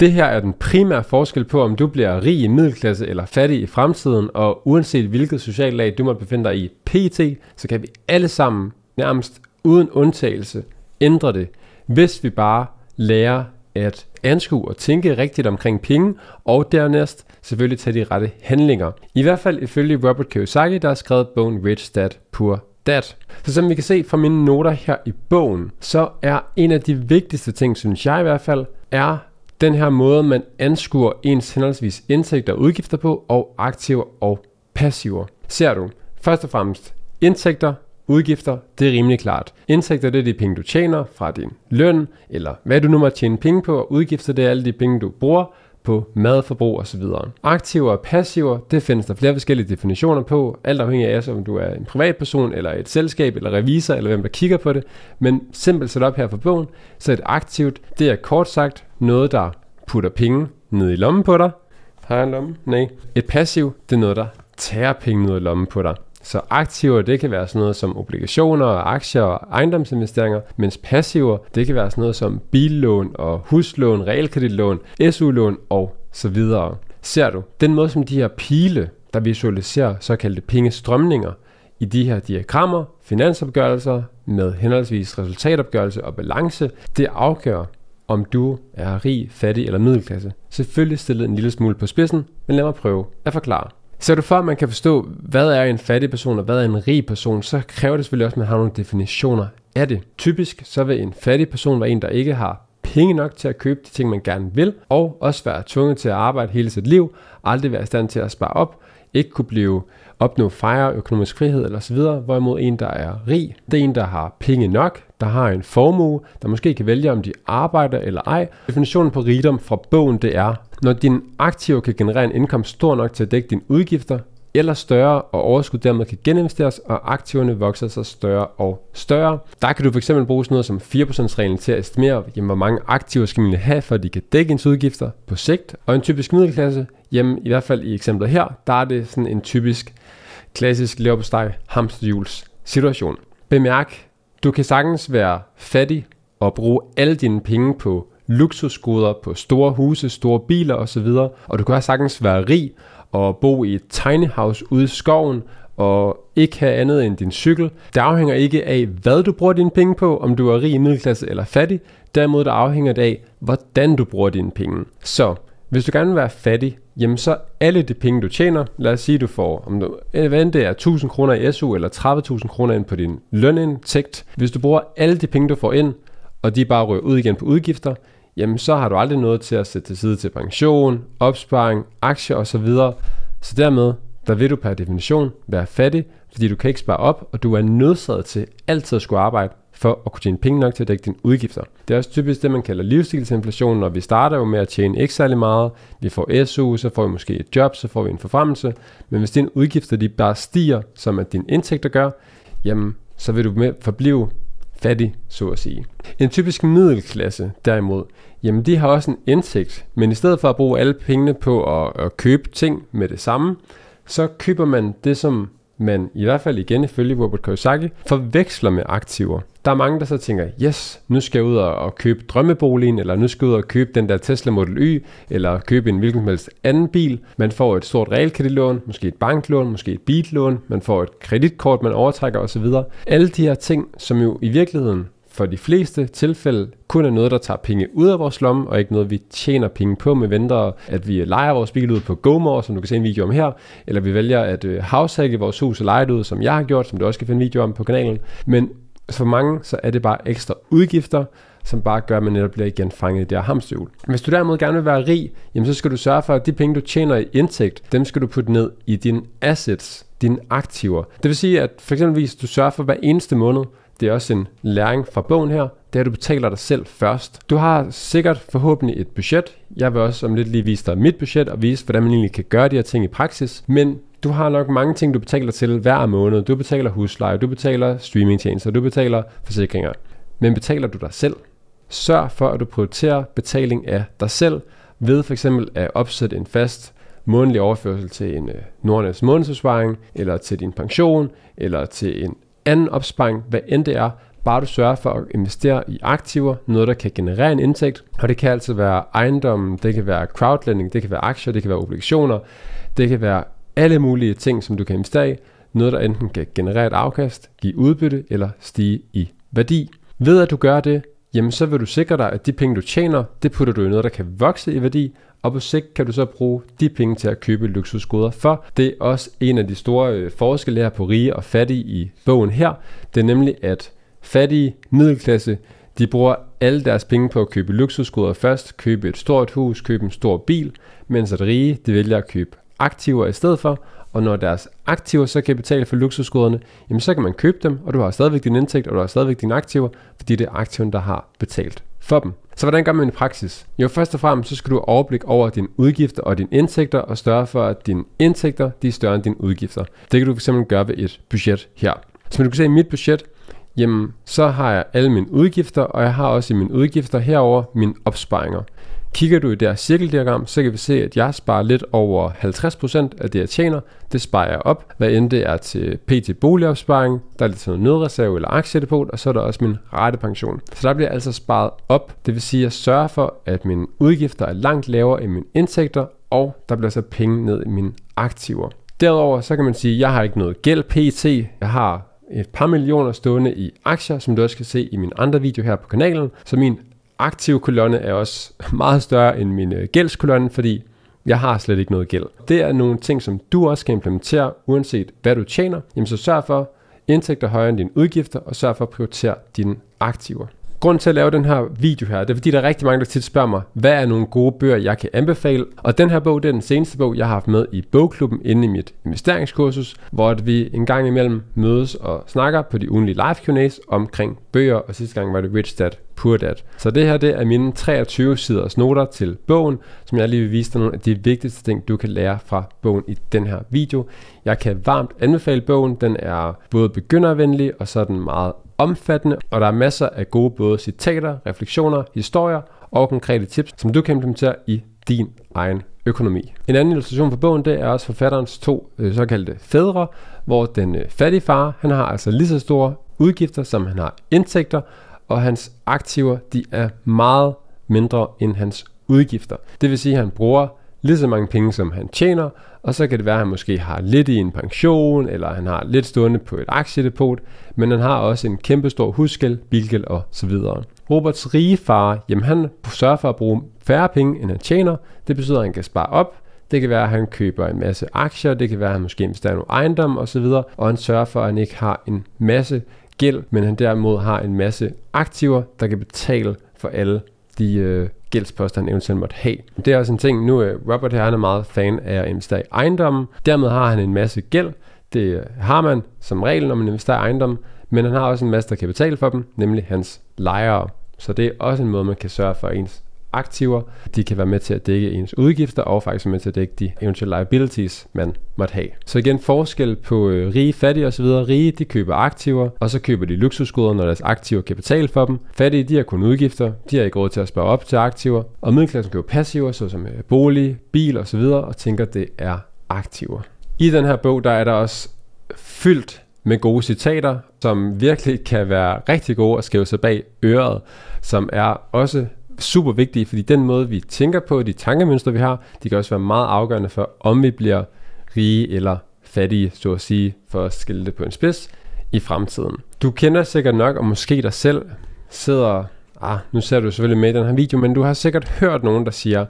Det her er den primære forskel på, om du bliver rig i middelklasse eller fattig i fremtiden, og uanset hvilket socialt lag du måtte befinde dig i PT, så kan vi alle sammen nærmest uden undtagelse ændre det, hvis vi bare lærer at anskue og tænke rigtigt omkring penge, og dernæst selvfølgelig tage de rette handlinger. I hvert fald ifølge Robert Kiyosaki, der har skrevet bogen Rich Dad Poor Dad. Så som vi kan se fra mine noter her i bogen, så er en af de vigtigste ting, synes jeg i hvert fald, er den her måde, man anskuer ens henholdsvis indtægter og udgifter på, og aktiver og passiver. Ser du, først og fremmest indtægter, udgifter, det er rimelig klart. Indtægter det er de penge, du tjener fra din løn, eller hvad du nu må tjene penge på, og udgifter det er alle de penge, du bruger på madforbrug osv. Aktiver og passiver, det findes der flere forskellige definitioner på, alt afhængig af, altså, om du er en privatperson, eller et selskab, eller revisor, eller hvem der kigger på det. Men simpelt sat op her for bogen, så et aktivt, det er kort sagt noget, der putter penge ned i lommen på dig. Har jeg en lomme? Nej. Et passiv, det er noget, der tager penge ned i lommen på dig. Så aktiver, det kan være sådan noget som obligationer, aktier og ejendomsinvesteringer, mens passiver, det kan være sådan noget som billån og huslån, realkreditlån, SU-lån og så videre. Ser du, den måde som de her pile, der visualiserer såkaldte pengestrømninger, i de her diagrammer, finansopgørelser med henholdsvis resultatopgørelse og balance, det afgør, om du er rig, fattig eller middelklasse. Selvfølgelig stillet en lille smule på spidsen, men lad mig prøve at forklare. Så det for, at man kan forstå, hvad er en fattig person og hvad er en rig person, så kræver det selvfølgelig også, at man har nogle definitioner af det. Typisk så vil en fattig person være en, der ikke har penge nok til at købe de ting, man gerne vil, og også være tvunget til at arbejde hele sit liv, aldrig være i stand til at spare op, ikke kunne blive opnå fejre, økonomisk frihed eller så videre, hvorimod en, der er rig, det er en, der har penge nok, der har en formue, der måske kan vælge, om de arbejder eller ej. Definitionen på rigdom fra bogen, det er, når din aktiver kan generere en indkomst stor nok til at dække dine udgifter, eller større, og overskud dermed kan geninvesteres, og aktiverne vokser sig større og større. Der kan du fx bruge sådan noget som 4%-reglen til at estimere, jamen, hvor mange aktiver skal man have, for at de kan dække ens udgifter på sigt. Og en typisk middelklasse, jamen i hvert fald i eksemplet her, der er det sådan en typisk klassisk leverpostej hamsterhjuls situation. Bemærk, du kan sagtens være fattig og bruge alle dine penge på luksusgoder, på store huse, store biler osv., og du kan også sagtens være rig og bo i et tiny house ude i skoven og ikke have andet end din cykel. Det afhænger ikke af, hvad du bruger dine penge på, om du er rig, middelklasse eller fattig. Derimod det afhænger det af, hvordan du bruger dine penge. Så hvis du gerne vil være fattig, jamen så alle de penge, du tjener, lad os sige, du får, om du, øh, hvad det er, 1000 kroner i SU eller 30.000 kroner ind på din lønindtægt. Hvis du bruger alle de penge, du får ind, og de bare rører ud igen på udgifter, jamen så har du aldrig noget til at sætte til side til pension, opsparing, aktier osv. Så dermed, der vil du per definition være fattig, fordi du kan ikke spare op, og du er nødsaget til altid at skulle arbejde for at kunne tjene penge nok til at dække dine udgifter. Det er også typisk det, man kalder livsstilsinflation, når vi starter jo med at tjene ikke særlig meget. Vi får SU, så får vi måske et job, så får vi en forfremmelse. Men hvis dine udgifter de bare stiger, som at dine indtægter gør, jamen så vil du med forblive fattig, så at sige. En typisk middelklasse derimod, jamen de har også en indsigt, men i stedet for at bruge alle pengene på at, at købe ting med det samme, så køber man det, som man i hvert fald igen ifølge Robert Kiyosaki forveksler med aktiver. Der er mange, der så tænker, yes, nu skal jeg ud og, købe drømmeboligen, eller nu skal jeg ud og købe den der Tesla Model Y, eller købe en hvilken som helst anden bil. Man får et stort realkreditlån, måske et banklån, måske et billån, man får et kreditkort, man overtrækker osv. Alle de her ting, som jo i virkeligheden for de fleste tilfælde kun er noget, der tager penge ud af vores lomme, og ikke noget, vi tjener penge på med venter, at vi leger vores bil ud på GoMore, som du kan se en video om her, eller vi vælger at øh, havsække vores hus og lege det ud, som jeg har gjort, som du også kan finde video om på kanalen. Men for mange, så er det bare ekstra udgifter, som bare gør, at man netop bliver igen fanget i det her hamsterhjul. Hvis du derimod gerne vil være rig, jamen så skal du sørge for, at de penge, du tjener i indtægt, dem skal du putte ned i dine assets, dine aktiver. Det vil sige, at for eksempelvis du sørger for hver eneste måned, det er også en læring fra bogen her, det er, at du betaler dig selv først. Du har sikkert forhåbentlig et budget. Jeg vil også om lidt lige vise dig mit budget og vise, hvordan man egentlig kan gøre de her ting i praksis. Men du har nok mange ting, du betaler til hver måned. Du betaler husleje, du betaler streamingtjenester, du betaler forsikringer. Men betaler du dig selv? Sørg for, at du prioriterer betaling af dig selv ved for eksempel at opsætte en fast månedlig overførsel til en øh, Nordnæs månedsopsparing, eller til din pension, eller til en anden opsparing, hvad end det er, bare du sørger for at investere i aktiver, noget der kan generere en indtægt, og det kan altså være ejendommen, det kan være crowdlending, det kan være aktier, det kan være obligationer, det kan være alle mulige ting, som du kan investere i, noget der enten kan generere et afkast, give udbytte eller stige i værdi. Ved at du gør det, jamen så vil du sikre dig, at de penge, du tjener, det putter du i noget, der kan vokse i værdi, og på sigt kan du så bruge de penge til at købe luksusgoder for. Det er også en af de store øh, forskelle her på rige og fattige i bogen her. Det er nemlig, at fattige middelklasse, de bruger alle deres penge på at købe luksusgoder først, købe et stort hus, købe en stor bil, mens at rige, de vælger at købe aktiver i stedet for, og når deres aktiver så kan betale for luksusgoderne, jamen så kan man købe dem, og du har stadigvæk din indtægt, og du har stadigvæk dine aktiver, fordi det er aktiven, der har betalt for dem. Så hvordan gør man i praksis? Jo, først og fremmest så skal du have overblik over dine udgifter og dine indtægter og sørge for, at dine indtægter de er større end dine udgifter. Det kan du fx gøre ved et budget her. Som du kan se i mit budget, jamen så har jeg alle mine udgifter, og jeg har også i mine udgifter herover mine opsparinger. Kigger du i det her cirkeldiagram, så kan vi se, at jeg sparer lidt over 50% af det, jeg tjener. Det sparer jeg op, hvad end det er til PT boligopsparing, der er lidt sådan noget nødreserve eller aktiedepot, og så er der også min rettepension. Så der bliver altså sparet op, det vil sige, at jeg sørger for, at mine udgifter er langt lavere end mine indtægter, og der bliver så penge ned i mine aktiver. Derudover så kan man sige, at jeg har ikke noget gæld pt. Jeg har et par millioner stående i aktier, som du også kan se i min andre video her på kanalen. Så min aktive kolonne er også meget større end min øh, gældskolonne, fordi jeg har slet ikke noget gæld. Det er nogle ting, som du også kan implementere, uanset hvad du tjener. Jamen så sørg for indtægter højere end dine udgifter, og sørg for at prioritere dine aktiver grund til at lave den her video her, det er fordi, der er rigtig mange, der tit spørger mig, hvad er nogle gode bøger, jeg kan anbefale? Og den her bog, det er den seneste bog, jeg har haft med i bogklubben inde i mit investeringskursus, hvor vi en gang imellem mødes og snakker på de ugenlige live Q&A's omkring bøger, og sidste gang var det Rich Dad, Poor Dad. Så det her, det er mine 23 siders noter til bogen, som jeg lige vil vise dig nogle af de vigtigste ting, du kan lære fra bogen i den her video. Jeg kan varmt anbefale bogen. Den er både begyndervenlig, og så er den meget omfattende, og der er masser af gode både citater, refleksioner, historier og konkrete tips, som du kan implementere i din egen økonomi. En anden illustration for bogen, det er også forfatterens to øh, såkaldte fædre, hvor den øh, fattige far, han har altså lige så store udgifter, som han har indtægter, og hans aktiver, de er meget mindre end hans udgifter. Det vil sige, at han bruger lige så mange penge, som han tjener, og så kan det være, at han måske har lidt i en pension, eller han har lidt stående på et aktiedepot, men han har også en kæmpestor husgæld, bilgæld og så videre. Roberts rige far, jamen han sørger for at bruge færre penge, end han tjener. Det betyder, at han kan spare op, det kan være, at han køber en masse aktier, det kan være, at han måske investerer nogle ejendom osv., og han sørger for, at han ikke har en masse gæld, men han derimod har en masse aktiver, der kan betale for alle de øh, gældsposter, han eventuelt måtte have. Det er også en ting, nu øh, Robert her, han er meget fan af at investere i ejendommen. Dermed har han en masse gæld. Det øh, har man som regel, når man investerer i ejendommen, men han har også en masse, der kan betale for dem, nemlig hans lejere. Så det er også en måde, man kan sørge for, at ens aktiver. De kan være med til at dække ens udgifter og faktisk med til at dække de eventuelle liabilities, man måtte have. Så igen forskel på øh, rige, fattige osv. Rige, de køber aktiver, og så køber de luksusgoder, når deres aktiver kan betale for dem. Fattige, de har kun udgifter, de har ikke råd til at spare op til aktiver. Og middelklassen køber passiver, såsom øh, bolig, bil osv., og tænker, det er aktiver. I den her bog, der er der også fyldt med gode citater, som virkelig kan være rigtig gode at skrive sig bag øret, som er også super vigtige, fordi den måde, vi tænker på, de tankemønstre, vi har, de kan også være meget afgørende for, om vi bliver rige eller fattige, så at sige, for at skille det på en spids i fremtiden. Du kender sikkert nok, og måske dig selv sidder, ah, nu ser du selvfølgelig med i den her video, men du har sikkert hørt nogen, der siger,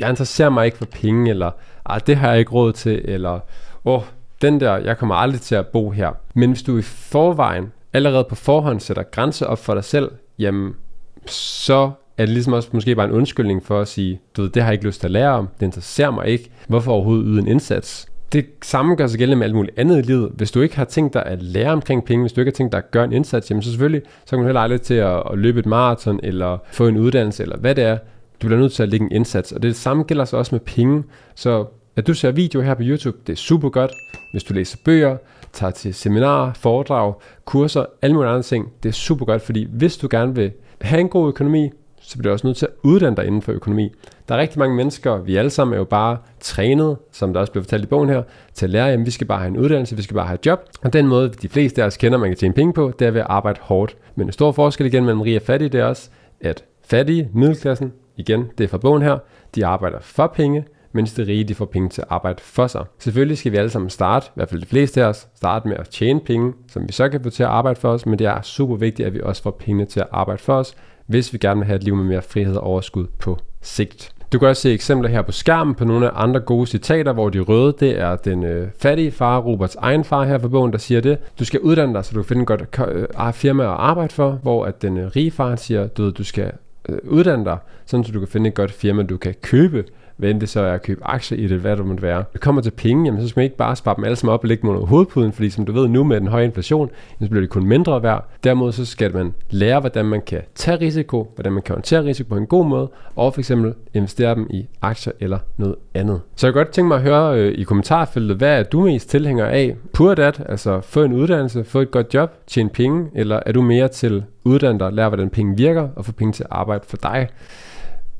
jeg interesserer mig ikke for penge, eller ah, det har jeg ikke råd til, eller åh, oh, den der, jeg kommer aldrig til at bo her. Men hvis du i forvejen allerede på forhånd sætter grænser op for dig selv, jamen så er det ligesom også måske bare en undskyldning for at sige, du ved, det har jeg ikke lyst til at lære om, det interesserer mig ikke, hvorfor overhovedet yde en indsats? Det samme gør sig gældende med alt muligt andet i livet. Hvis du ikke har tænkt dig at lære omkring penge, hvis du ikke har tænkt dig at gøre en indsats, jamen så selvfølgelig, så kan man heller aldrig til at, at løbe et maraton, eller få en uddannelse, eller hvad det er. Du bliver nødt til at lægge en indsats, og det, det samme gælder så også med penge. Så at du ser video her på YouTube, det er super godt. Hvis du læser bøger, tager til seminarer, foredrag, kurser, alle mulige andre ting, det er super godt, fordi hvis du gerne vil have en god økonomi, så bliver du også nødt til at uddanne dig inden for økonomi. Der er rigtig mange mennesker, vi alle sammen er jo bare trænet, som der også blev fortalt i bogen her, til at lære, at vi skal bare have en uddannelse, vi skal bare have et job. Og den måde, de fleste af os kender, man kan tjene penge på, det er ved at arbejde hårdt. Men en stor forskel igen mellem rige og fattige, det er også, at fattige, middelklassen, igen, det er fra bogen her, de arbejder for penge, mens de rige de får penge til at arbejde for sig. Selvfølgelig skal vi alle sammen starte, i hvert fald de fleste af os, starte med at tjene penge, som vi så kan få til at arbejde for os, men det er super vigtigt, at vi også får penge til at arbejde for os, hvis vi gerne vil have et liv med mere frihed og overskud på sigt. Du kan også se eksempler her på skærmen på nogle af andre gode citater, hvor de røde, det er den øh, fattige far, Roberts egen far her fra bogen, der siger det. Du skal uddanne dig, så du kan finde et godt øh, øh firma at arbejde for, hvor at den øh, rige far siger, du, du skal øh, uddanne dig, sådan så du kan finde et godt firma, du kan købe, hvad end det så er at købe aktier i det, hvad det måtte være. Når det kommer til penge, jamen, så skal man ikke bare spare dem alle sammen op og lægge dem under hovedpuden, fordi som du ved nu med den høje inflation, så bliver det kun mindre værd. Dermed så skal man lære, hvordan man kan tage risiko, hvordan man kan håndtere risiko på en god måde, og for eksempel investere dem i aktier eller noget andet. Så jeg kan godt tænke mig at høre øh, i kommentarfeltet, hvad er du mest tilhænger af? Pur dat, altså få en uddannelse, få et godt job, tjene penge, eller er du mere til uddannet og lære hvordan penge virker og få penge til at arbejde for dig?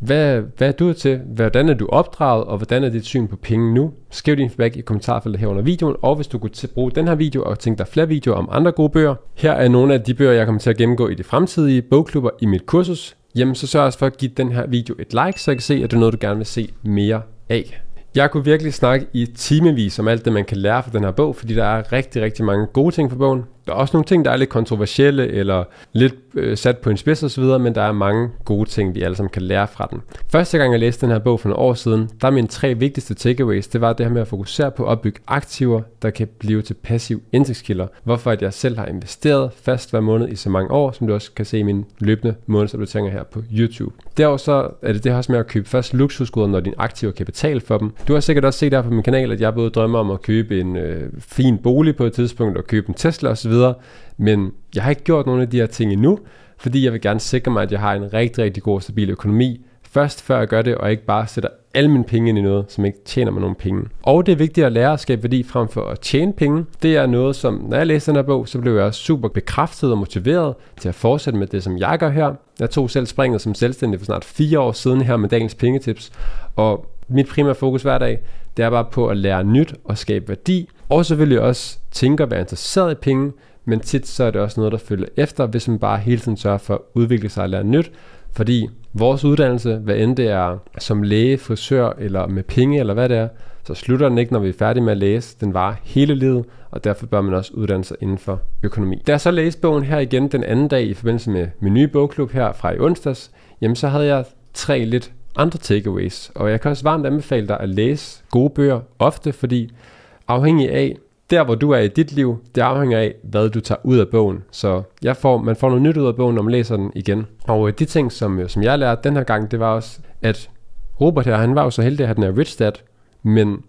Hvad, hvad er du til? Hvordan er du opdraget, og hvordan er dit syn på penge nu? Skriv din feedback i kommentarfeltet her under videoen, og hvis du kunne bruge den her video og tænke dig flere videoer om andre gode bøger, her er nogle af de bøger, jeg kommer til at gennemgå i de fremtidige bogklubber i mit kursus, jamen så sørg også for at give den her video et like, så jeg kan se, at det er noget, du gerne vil se mere af. Jeg kunne virkelig snakke i timevis om alt det, man kan lære fra den her bog, fordi der er rigtig, rigtig mange gode ting fra bogen. Der er også nogle ting, der er lidt kontroversielle, eller lidt øh, sat på en spids osv., men der er mange gode ting, vi alle sammen kan lære fra den. Første gang, jeg læste den her bog for nogle år siden, der er mine tre vigtigste takeaways, det var det her med at fokusere på at opbygge aktiver, der kan blive til passiv indtægtskilder. Hvorfor at jeg selv har investeret fast hver måned i så mange år, som du også kan se i mine løbende månedsopdateringer her på YouTube. Derudover så er det det her også med at købe først luksusgoder, når dine aktiver kan betale for dem. Du har sikkert også set her på min kanal, at jeg både drømmer om at købe en øh, fin bolig på et tidspunkt, og købe en Tesla osv., videre. Men jeg har ikke gjort nogen af de her ting endnu, fordi jeg vil gerne sikre mig, at jeg har en rigtig, rigtig god stabil økonomi, først før jeg gør det, og ikke bare sætter alle mine penge ind i noget, som ikke tjener mig nogen penge. Og det er vigtigt at lære at skabe værdi frem for at tjene penge. Det er noget, som når jeg læste den her bog, så blev jeg super bekræftet og motiveret til at fortsætte med det, som jeg gør her. Jeg tog selv springet som selvstændig for snart fire år siden her med dagens pengetips, og mit primære fokus hver dag, det er bare på at lære nyt og skabe værdi. Og selvfølgelig også tænke at være interesseret i penge, men tit så er det også noget, der følger efter, hvis man bare hele tiden sørger for at udvikle sig og lære nyt. Fordi vores uddannelse, hvad end det er som læge, frisør eller med penge eller hvad det er, så slutter den ikke, når vi er færdige med at læse. Den varer hele livet, og derfor bør man også uddanne sig inden for økonomi. Da jeg så læste bogen her igen den anden dag i forbindelse med min nye bogklub her fra i onsdags, jamen så havde jeg tre lidt andre takeaways. Og jeg kan også varmt anbefale dig at læse gode bøger ofte, fordi afhængig af der, hvor du er i dit liv, det afhænger af, hvad du tager ud af bogen. Så jeg får, man får noget nyt ud af bogen, når man læser den igen. Og øh, de ting, som, øh, som jeg lærte den her gang, det var også, at Robert her, han var jo så heldig at have den her rich dad, men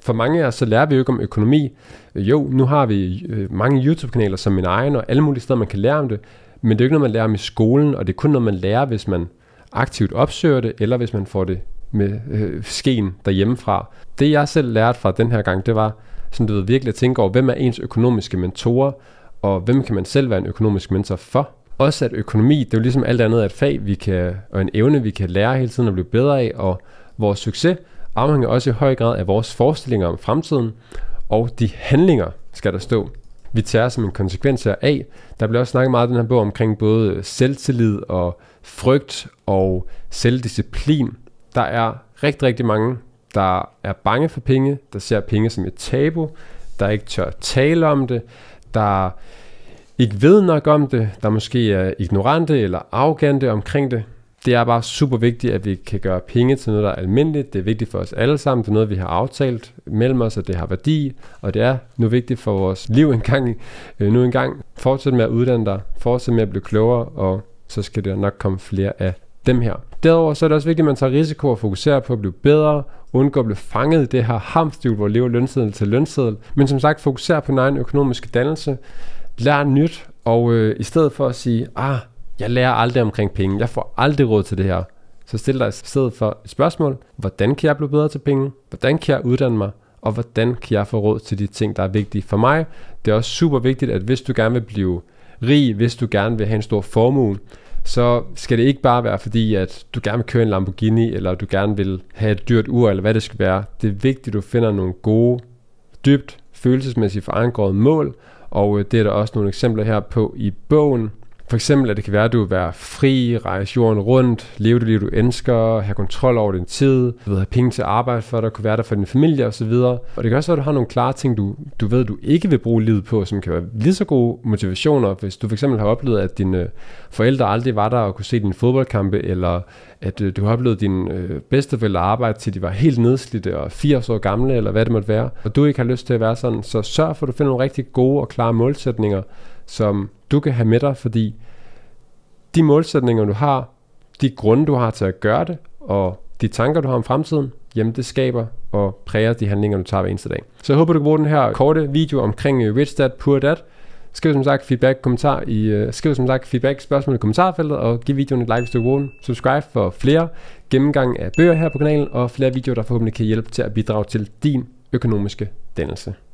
for mange af os, så lærer vi jo ikke om økonomi. Øh, jo, nu har vi mange YouTube-kanaler som min egen, og alle mulige steder, man kan lære om det, men det er jo ikke noget, man lærer om i skolen, og det er kun noget, man lærer, hvis man aktivt opsøger det, eller hvis man får det med øh, skeen derhjemmefra. Det jeg selv lærte fra den her gang, det var sådan du ved, virkelig at tænke over, hvem er ens økonomiske mentorer, og hvem kan man selv være en økonomisk mentor for? Også at økonomi, det er jo ligesom alt andet et fag, vi kan, og en evne, vi kan lære hele tiden at blive bedre af, og vores succes afhænger også i høj grad af vores forestillinger om fremtiden, og de handlinger, skal der stå, vi tager som en konsekvens af. Der bliver også snakket meget i den her bog omkring både selvtillid og frygt og selvdisciplin. Der er rigtig, rigtig mange, der er bange for penge, der ser penge som et tabu, der ikke tør tale om det, der ikke ved nok om det, der måske er ignorante eller arrogante omkring det. Det er bare super vigtigt, at vi kan gøre penge til noget, der er almindeligt. Det er vigtigt for os alle sammen. Det er noget, vi har aftalt mellem os, at det har værdi. Og det er nu vigtigt for vores liv engang. Øh, nu engang. Fortsæt med at uddanne dig. Fortsæt med at blive klogere. Og så skal der nok komme flere af dem her. Derudover så er det også vigtigt, at man tager risiko og fokuserer på at blive bedre, undgå at blive fanget i det her hamstjul, hvor lever lønseddel til lønseddel, men som sagt fokuserer på din egen økonomiske dannelse, lær nyt, og øh, i stedet for at sige, ah, jeg lærer aldrig omkring penge, jeg får aldrig råd til det her, så stiller dig i stedet for et spørgsmål, hvordan kan jeg blive bedre til penge, hvordan kan jeg uddanne mig, og hvordan kan jeg få råd til de ting, der er vigtige for mig. Det er også super vigtigt, at hvis du gerne vil blive rig, hvis du gerne vil have en stor formue, så skal det ikke bare være fordi, at du gerne vil køre en Lamborghini, eller du gerne vil have et dyrt ur, eller hvad det skal være. Det er vigtigt, at du finder nogle gode, dybt følelsesmæssigt forankrede mål, og øh, det er der også nogle eksempler her på i bogen. For eksempel, at det kan være, at du vil være fri, rejse jorden rundt, leve det liv, du ønsker, have kontrol over din tid, du ved, have penge til arbejde for dig, kunne være der for din familie osv. Og det kan også være, at du har nogle klare ting, du, du ved, du ikke vil bruge livet på, som kan være lige så gode motivationer, hvis du for eksempel har oplevet, at dine øh, forældre aldrig var der og kunne se dine fodboldkampe, eller at øh, du har oplevet dine øh, bedsteforældre arbejde til de var helt nedslidte og 80 år gamle, eller hvad det måtte være, og du ikke har lyst til at være sådan, så sørg for, at du finder nogle rigtig gode og klare målsætninger, som du kan have med dig, fordi de målsætninger, du har, de grunde, du har til at gøre det, og de tanker, du har om fremtiden, jamen det skaber og præger de handlinger, du tager hver eneste dag. Så jeg håber, du kan bruge den her korte video omkring øh, Rich Dad, Poor Dad. Skriv som sagt feedback, kommentar i, uh, skriv som sagt feedback, spørgsmål i kommentarfeltet, og giv videoen et like, hvis du vil Subscribe for flere gennemgang af bøger her på kanalen, og flere videoer, der forhåbentlig kan hjælpe til at bidrage til din økonomiske dannelse.